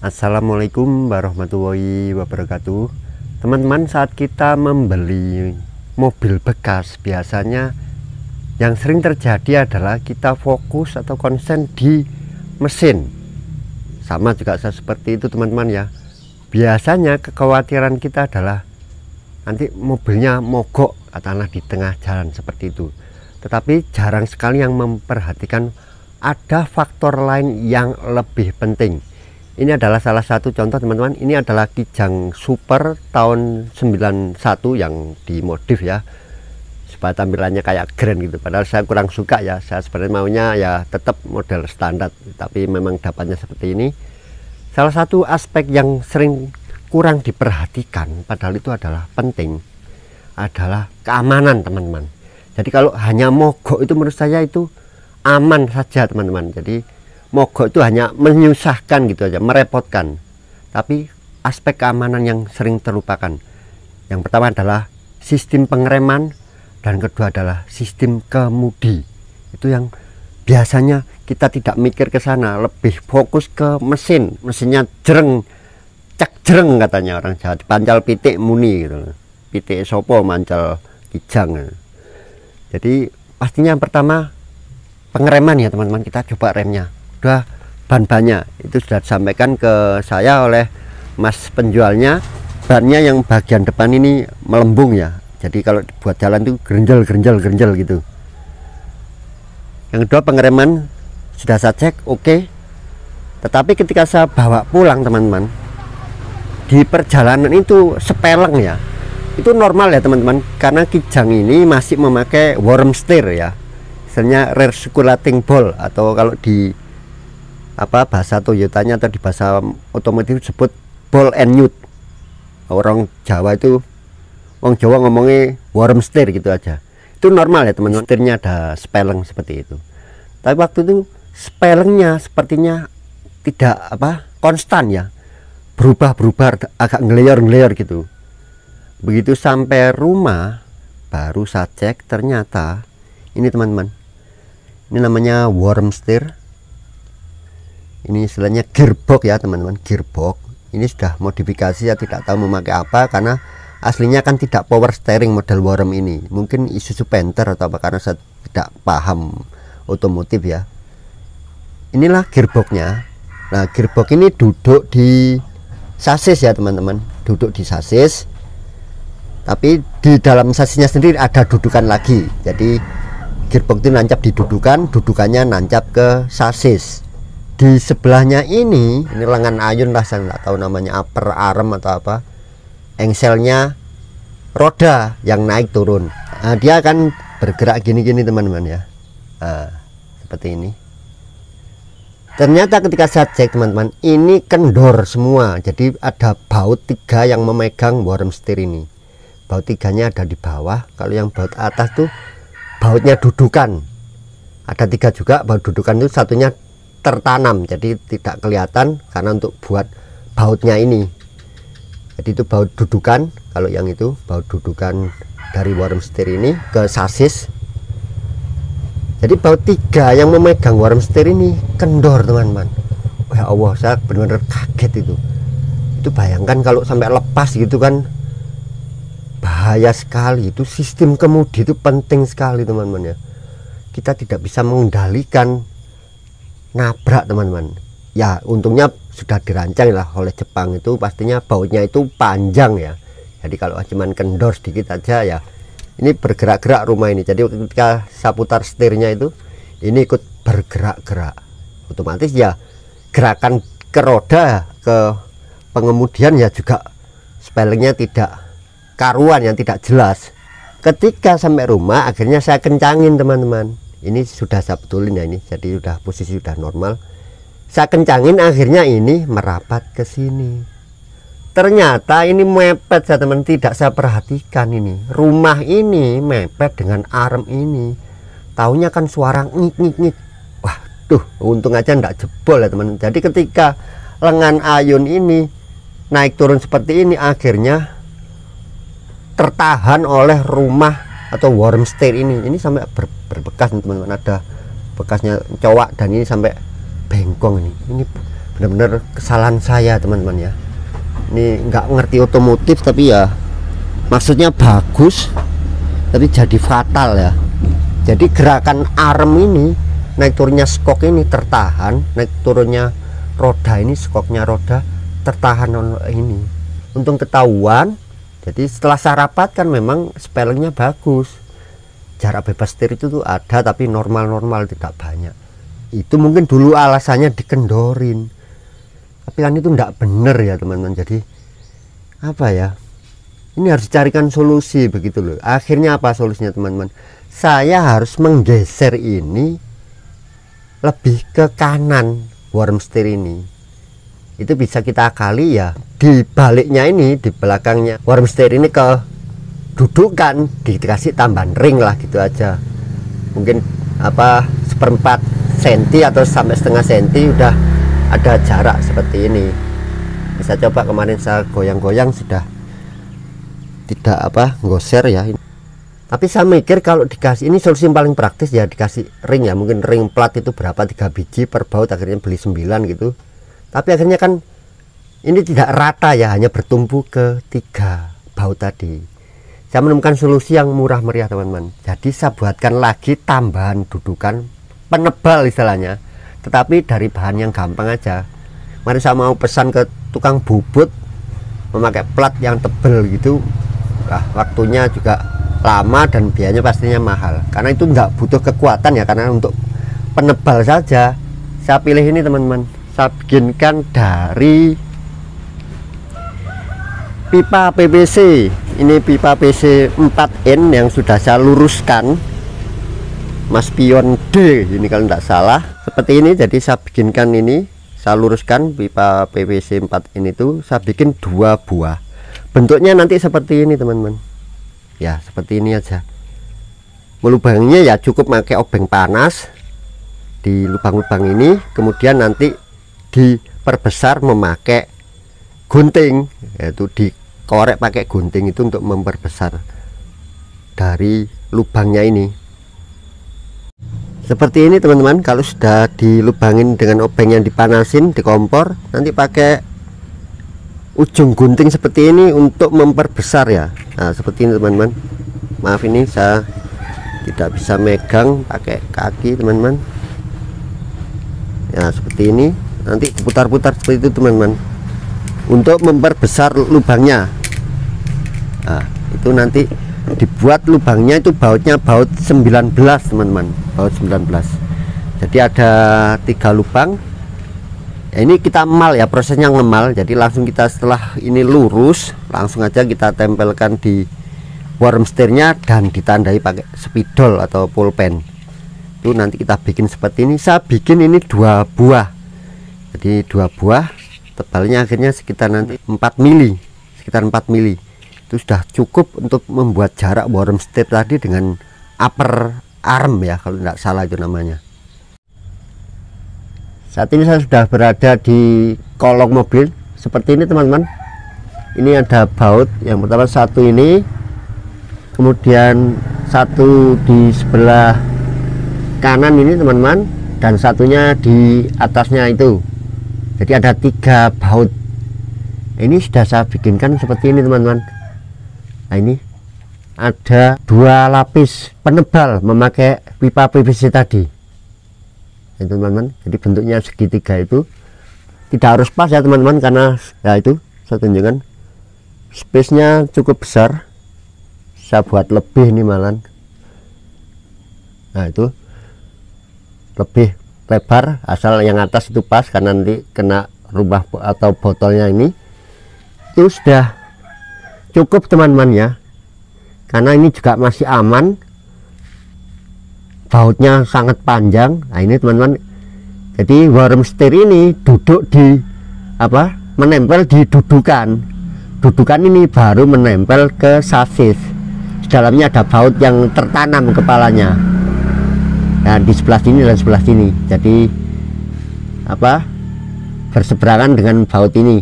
Assalamualaikum warahmatullahi wabarakatuh teman-teman saat kita membeli mobil bekas biasanya yang sering terjadi adalah kita fokus atau konsen di mesin sama juga seperti itu teman-teman ya biasanya kekhawatiran kita adalah nanti mobilnya mogok katakanlah di tengah jalan seperti itu tetapi jarang sekali yang memperhatikan ada faktor lain yang lebih penting ini adalah salah satu contoh teman-teman. Ini adalah Kijang Super tahun 91 yang dimodif ya. Supaya tampilannya kayak grand gitu. Padahal saya kurang suka ya. Saya sebenarnya maunya ya tetap model standar. Tapi memang dapatnya seperti ini. Salah satu aspek yang sering kurang diperhatikan padahal itu adalah penting adalah keamanan teman-teman. Jadi kalau hanya mogok itu menurut saya itu aman saja teman-teman. Jadi mogok itu hanya menyusahkan gitu aja, merepotkan. Tapi aspek keamanan yang sering terlupakan. Yang pertama adalah sistem pengereman dan kedua adalah sistem kemudi. Itu yang biasanya kita tidak mikir ke sana, lebih fokus ke mesin. Mesinnya jereng, cek jereng katanya orang Jawa. Pancal pitik muni gitu. Pitik sopo mancal kijang. Jadi pastinya yang pertama pengereman ya teman-teman kita coba remnya sudah ban bahannya itu sudah disampaikan ke saya oleh mas penjualnya bannya yang bagian depan ini melembung ya jadi kalau buat jalan itu gerenjel gerenjel gerenjel gitu yang kedua pengereman sudah saya cek oke okay. tetapi ketika saya bawa pulang teman-teman di perjalanan itu sepeleng ya itu normal ya teman-teman karena kijang ini masih memakai worm steer ya misalnya rear circulating ball atau kalau di apa bahasa Toyotanya atau di bahasa otomotif disebut ball and newt orang Jawa itu orang Jawa ngomongnya warm steer gitu aja itu normal ya teman-teman steernya ada spelling seperti itu tapi waktu itu spellingnya sepertinya tidak apa konstan ya berubah-berubah agak ngelior-ngelior gitu begitu sampai rumah baru saya cek ternyata ini teman-teman ini namanya warm steer ini istilahnya gearbox ya teman-teman gearbox ini sudah modifikasi ya tidak tahu memakai apa karena aslinya kan tidak power steering model Warem ini mungkin isu Panther atau apa karena saya tidak paham otomotif ya inilah gearboxnya nah gearbox ini duduk di sasis ya teman-teman duduk di sasis tapi di dalam sasisnya sendiri ada dudukan lagi jadi gearbox itu nancap di dudukan dudukannya nancap ke sasis di sebelahnya ini ini lengan ayun lah saya nggak tahu namanya upper arm atau apa engselnya roda yang naik turun nah, dia akan bergerak gini-gini teman-teman ya nah, seperti ini ternyata ketika saya cek teman-teman ini kendor semua jadi ada baut tiga yang memegang worm setir ini baut tiganya ada di bawah kalau yang baut atas tuh bautnya dudukan ada tiga juga baut dudukan itu satunya tertanam jadi tidak kelihatan karena untuk buat bautnya ini jadi itu baut dudukan kalau yang itu baut dudukan dari steer ini ke sasis jadi baut tiga yang memegang steer ini kendor teman-teman oh, ya Allah saya benar-benar kaget itu itu bayangkan kalau sampai lepas gitu kan bahaya sekali itu sistem kemudi itu penting sekali teman-teman ya kita tidak bisa mengendalikan nabrak teman-teman ya untungnya sudah dirancang lah oleh Jepang itu pastinya bautnya itu panjang ya jadi kalau cuman kendor sedikit aja ya ini bergerak-gerak rumah ini jadi ketika saya putar setirnya itu ini ikut bergerak-gerak otomatis ya gerakan ke roda ke pengemudian ya juga spellingnya tidak karuan yang tidak jelas ketika sampai rumah akhirnya saya kencangin teman-teman ini sudah saya betulin ya ini jadi sudah posisi sudah normal saya kencangin akhirnya ini merapat ke sini ternyata ini mepet saya teman tidak saya perhatikan ini rumah ini mepet dengan arm ini taunya kan suara ngik ngik ngik waduh untung aja ndak jebol ya teman jadi ketika lengan ayun ini naik turun seperti ini akhirnya tertahan oleh rumah atau warm state ini ini sampai ber, berbekas teman-teman ada bekasnya cowok dan ini sampai bengkong ini ini benar-benar kesalahan saya teman-teman ya ini nggak ngerti otomotif tapi ya maksudnya bagus tapi jadi fatal ya jadi gerakan arm ini naik turunnya skok ini tertahan naik turunnya roda ini skoknya roda tertahan ini untung ketahuan jadi setelah saya rapat kan memang spellingnya bagus jarak bebas tir itu tuh ada tapi normal-normal tidak banyak itu mungkin dulu alasannya dikendorin tapi kan itu tidak benar ya teman-teman jadi apa ya ini harus dicarikan solusi begitu loh akhirnya apa solusinya teman-teman saya harus menggeser ini lebih ke kanan warmster ini itu bisa kita akali ya di baliknya ini di belakangnya warmster ini ke dudukan dikasih tambahan ring lah gitu aja mungkin apa seperempat senti atau sampai setengah senti udah ada jarak seperti ini bisa coba kemarin saya goyang-goyang sudah tidak apa goser ya tapi saya mikir kalau dikasih ini solusi yang paling praktis ya dikasih ring ya mungkin ring plat itu berapa tiga biji per baut akhirnya beli 9 gitu tapi akhirnya kan ini tidak rata ya, hanya bertumbuh ke tiga baut tadi. Saya menemukan solusi yang murah meriah teman-teman. Jadi saya buatkan lagi tambahan dudukan penebal istilahnya. Tetapi dari bahan yang gampang aja. Mari saya mau pesan ke tukang bubut memakai plat yang tebel gitu. Nah, waktunya juga lama dan biayanya pastinya mahal. Karena itu enggak butuh kekuatan ya, karena untuk penebal saja. Saya pilih ini teman-teman saya bikinkan dari pipa PVC ini pipa PC 4N yang sudah saya luruskan Mas Pion D ini kalau tidak salah seperti ini jadi saya bikinkan ini saya luruskan pipa PVC 4N itu saya bikin dua buah bentuknya nanti seperti ini teman-teman ya seperti ini aja melubangnya ya cukup pakai obeng panas di lubang-lubang ini kemudian nanti diperbesar memakai gunting yaitu dikorek pakai gunting itu untuk memperbesar dari lubangnya ini seperti ini teman-teman kalau sudah dilubangin dengan obeng yang dipanasin di kompor nanti pakai ujung gunting seperti ini untuk memperbesar ya nah seperti ini teman-teman maaf ini saya tidak bisa megang pakai kaki teman-teman ya seperti ini nanti putar-putar seperti itu teman-teman untuk memperbesar lubangnya nah, itu nanti dibuat lubangnya itu bautnya baut 19 teman-teman baut 19 jadi ada tiga lubang ya, ini kita emal ya prosesnya ngemal jadi langsung kita setelah ini lurus langsung aja kita tempelkan di worm steernya dan ditandai pakai spidol atau pulpen itu nanti kita bikin seperti ini saya bikin ini dua buah jadi dua buah tebalnya akhirnya sekitar nanti 4 mili sekitar 4 mili itu sudah cukup untuk membuat jarak worm step tadi dengan upper arm ya kalau tidak salah itu namanya saat ini saya sudah berada di kolong mobil seperti ini teman-teman ini ada baut yang pertama satu ini kemudian satu di sebelah kanan ini teman-teman dan satunya di atasnya itu jadi ada tiga baut ini sudah saya bikinkan seperti ini teman-teman nah ini ada dua lapis penebal memakai pipa PVC tadi itu teman-teman jadi bentuknya segitiga itu tidak harus pas ya teman-teman karena ya itu saya tunjukkan space nya cukup besar saya buat lebih nih malan nah itu lebih lebar asal yang atas itu pas karena nanti kena rubah atau botolnya ini itu sudah cukup teman-teman ya karena ini juga masih aman bautnya sangat panjang nah ini teman-teman jadi worm steer ini duduk di apa menempel di dudukan dudukan ini baru menempel ke sasis dalamnya ada baut yang tertanam kepalanya nah di sebelah sini dan sebelah sini jadi apa berseberangan dengan baut ini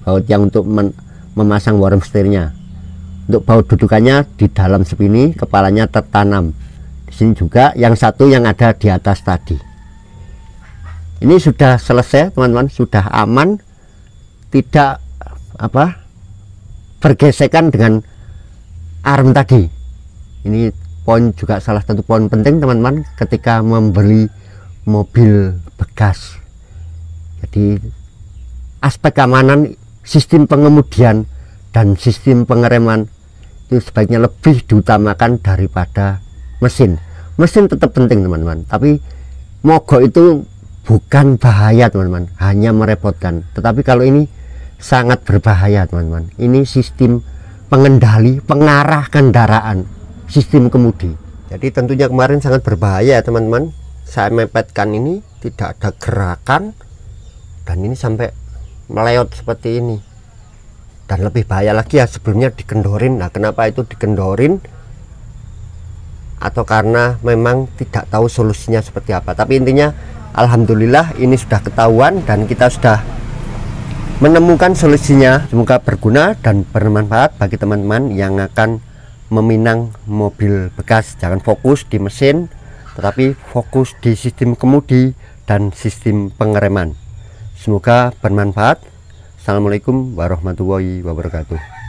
baut yang untuk memasang worm steernya untuk baut dudukannya di dalam sepini kepalanya tertanam di sini juga yang satu yang ada di atas tadi ini sudah selesai teman-teman sudah aman tidak apa bergesekan dengan arm tadi ini poin juga salah satu poin penting teman-teman ketika membeli mobil bekas jadi aspek keamanan sistem pengemudian dan sistem pengereman itu sebaiknya lebih diutamakan daripada mesin mesin tetap penting teman-teman tapi mogok itu bukan bahaya teman-teman hanya merepotkan tetapi kalau ini sangat berbahaya teman-teman ini sistem pengendali pengarah kendaraan sistem kemudi jadi tentunya kemarin sangat berbahaya teman-teman saya mepetkan ini tidak ada gerakan dan ini sampai meleot seperti ini dan lebih bahaya lagi ya sebelumnya dikendorin nah kenapa itu dikendorin atau karena memang tidak tahu solusinya seperti apa tapi intinya Alhamdulillah ini sudah ketahuan dan kita sudah menemukan solusinya semoga berguna dan bermanfaat bagi teman-teman yang akan meminang mobil bekas jangan fokus di mesin tetapi fokus di sistem kemudi dan sistem pengereman semoga bermanfaat Assalamualaikum warahmatullahi wabarakatuh